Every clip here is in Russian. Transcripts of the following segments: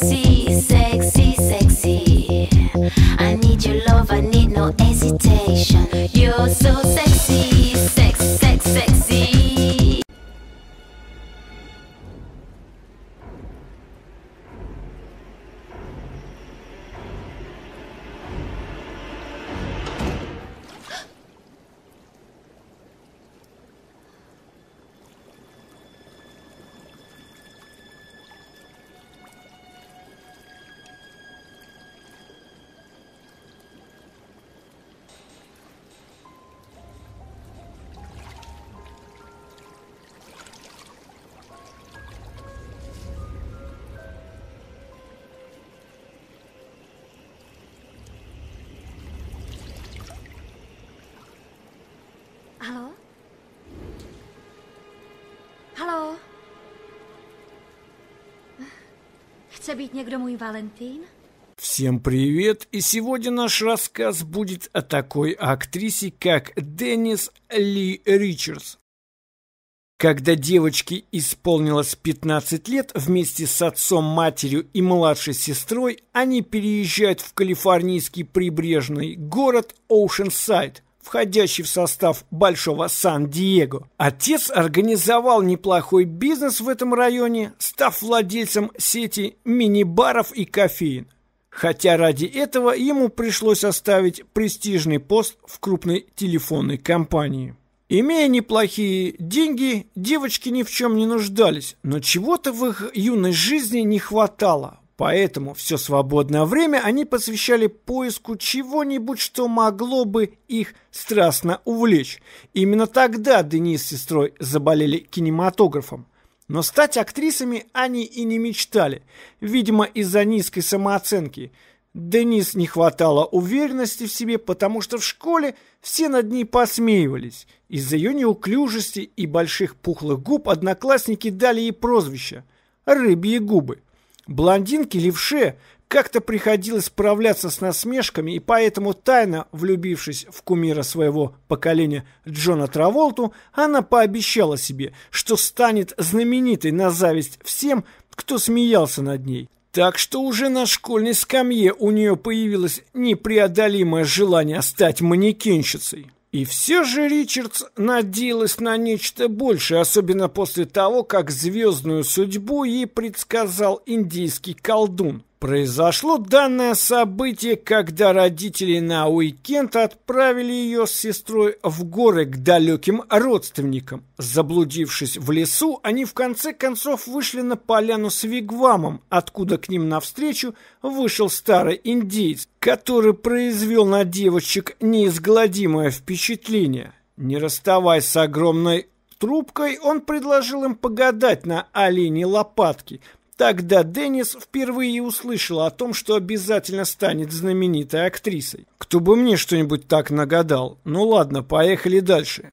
sexy, sexy, sexy. I need your love, I need no hesitation. Chce być niegro mój Valentin? Всем привет! И сегодня наш рассказ будет о такой актрисе, как Деннис Ли Ричардс. Когда девочке исполнилось 15 лет, вместе с отцом, матерью и младшей сестрой они переезжают в калифорнийский прибрежный город Оушенсайд – входящий в состав Большого Сан-Диего. Отец организовал неплохой бизнес в этом районе, став владельцем сети мини-баров и кофеин. Хотя ради этого ему пришлось оставить престижный пост в крупной телефонной компании. Имея неплохие деньги, девочки ни в чем не нуждались, но чего-то в их юной жизни не хватало. Поэтому все свободное время они посвящали поиску чего-нибудь, что могло бы их страстно увлечь. Именно тогда Денис с сестрой заболели кинематографом. Но стать актрисами они и не мечтали, видимо, из-за низкой самооценки. Денис не хватало уверенности в себе, потому что в школе все над ней посмеивались. Из-за ее неуклюжести и больших пухлых губ одноклассники дали ей прозвище «рыбьи губы». Блондинке-левше как-то приходилось справляться с насмешками, и поэтому, тайно влюбившись в кумира своего поколения Джона Траволту, она пообещала себе, что станет знаменитой на зависть всем, кто смеялся над ней. Так что уже на школьной скамье у нее появилось непреодолимое желание стать манекенщицей. И все же Ричардс надеялась на нечто большее, особенно после того, как звездную судьбу ей предсказал индийский колдун. Произошло данное событие, когда родители на уикенд отправили ее с сестрой в горы к далеким родственникам. Заблудившись в лесу, они в конце концов вышли на поляну с вигвамом, откуда к ним навстречу вышел старый индейец, который произвел на девочек неизгладимое впечатление. Не расставаясь с огромной трубкой, он предложил им погадать на олене лопатки – Тогда Деннис впервые услышала о том, что обязательно станет знаменитой актрисой. Кто бы мне что-нибудь так нагадал. Ну ладно, поехали дальше.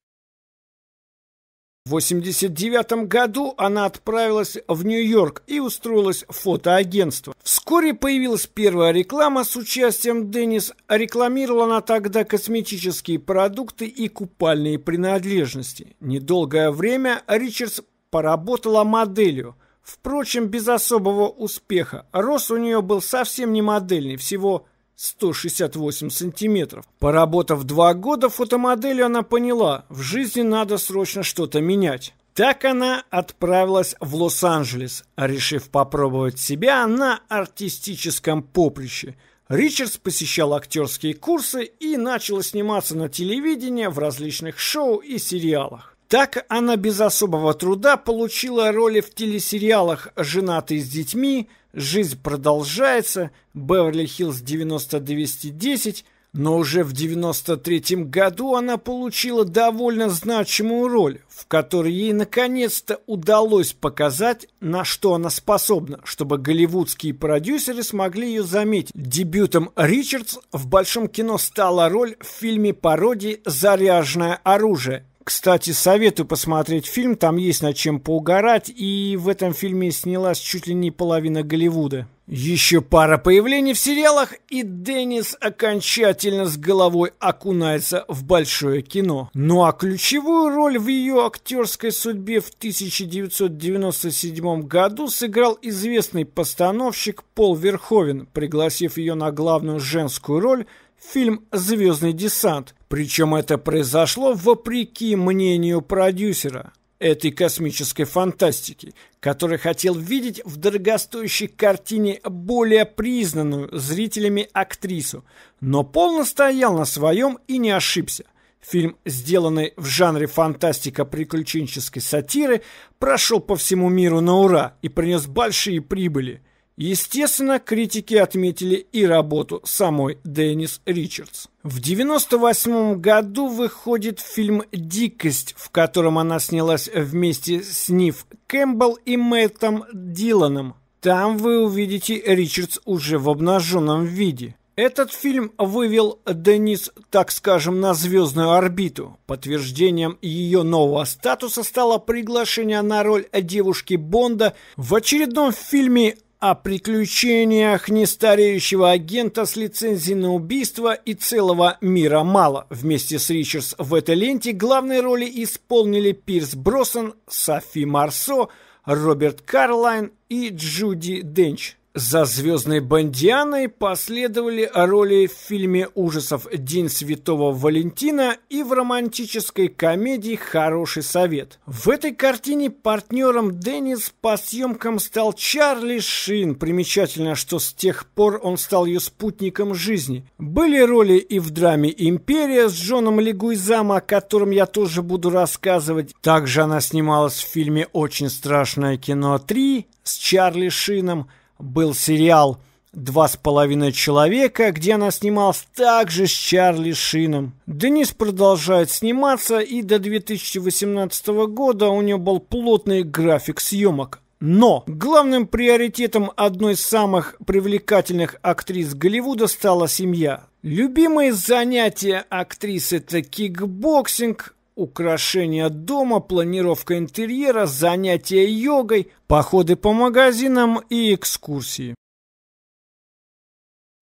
В 1989 году она отправилась в Нью-Йорк и устроилась в фотоагентство. Вскоре появилась первая реклама с участием Деннис. Рекламировала она тогда косметические продукты и купальные принадлежности. Недолгое время Ричардс поработала моделью – Впрочем, без особого успеха. Рост у нее был совсем не модельный, всего 168 сантиметров. Поработав два года фотомоделью, она поняла, в жизни надо срочно что-то менять. Так она отправилась в Лос-Анджелес, решив попробовать себя на артистическом поприще. Ричардс посещал актерские курсы и начала сниматься на телевидении в различных шоу и сериалах. Так она без особого труда получила роли в телесериалах «Женатые с детьми», «Жизнь продолжается», «Беверли-Хиллз 90-210», но уже в 93-м году она получила довольно значимую роль, в которой ей наконец-то удалось показать, на что она способна, чтобы голливудские продюсеры смогли ее заметить. Дебютом Ричардс в большом кино стала роль в фильме-пародии «Заряженное оружие», кстати, советую посмотреть фильм, там есть над чем поугарать, и в этом фильме снялась чуть ли не половина Голливуда. Еще пара появлений в сериалах, и Деннис окончательно с головой окунается в большое кино. Ну а ключевую роль в ее актерской судьбе в 1997 году сыграл известный постановщик Пол Верховен, пригласив ее на главную женскую роль в фильм «Звездный десант», причем это произошло вопреки мнению продюсера этой космической фантастики, который хотел видеть в дорогостоящей картине более признанную зрителями актрису, но полно стоял на своем и не ошибся. Фильм, сделанный в жанре фантастика-приключенческой сатиры, прошел по всему миру на ура и принес большие прибыли. Естественно, критики отметили и работу самой Деннис Ричардс. В 98 году выходит фильм «Дикость», в котором она снялась вместе с Нив Кэмпбелл и Мэттом Диланом. Там вы увидите Ричардс уже в обнаженном виде. Этот фильм вывел Денис, так скажем, на звездную орбиту. Подтверждением ее нового статуса стало приглашение на роль девушки Бонда в очередном фильме о приключениях нестареющего агента с лицензией на убийство и целого мира мало. Вместе с Ричардс в этой ленте главные роли исполнили Пирс Броссон, Софи Марсо, Роберт Карлайн и Джуди Денч. За «Звездной бандианой» последовали роли в фильме ужасов «День святого Валентина» и в романтической комедии «Хороший совет». В этой картине партнером Деннис по съемкам стал Чарли Шин. Примечательно, что с тех пор он стал ее спутником жизни. Были роли и в драме «Империя» с Джоном Легуизамо, о котором я тоже буду рассказывать. Также она снималась в фильме «Очень страшное кино 3» с Чарли Шином – был сериал «Два с половиной человека», где она снималась также с Чарли Шином. Денис продолжает сниматься, и до 2018 года у нее был плотный график съемок. Но главным приоритетом одной из самых привлекательных актрис Голливуда стала семья. Любимые занятия актрисы – это кикбоксинг, украшение дома, планировка интерьера, занятия йогой, походы по магазинам и экскурсии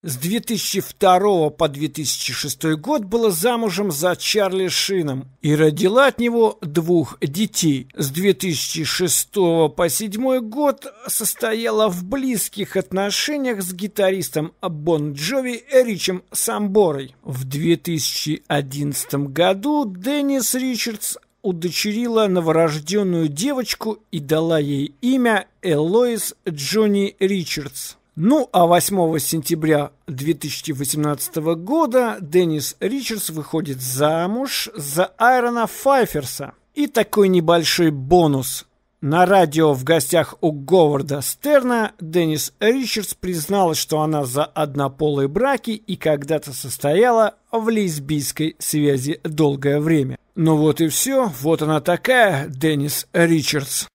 с 2002 по 2006 год была замужем за Чарли Шином и родила от него двух детей. С 2006 по 2007 год состояла в близких отношениях с гитаристом Бон Джови Ричем Самборой. В 2011 году Деннис Ричардс удочерила новорожденную девочку и дала ей имя Элоис Джонни Ричардс. Ну а 8 сентября 2018 года Деннис Ричардс выходит замуж за Айрона Файферса. И такой небольшой бонус. На радио в гостях у Говарда Стерна Деннис Ричардс призналась, что она за однополые браки и когда-то состояла в лесбийской связи долгое время. Ну вот и все, вот она такая, Деннис Ричардс.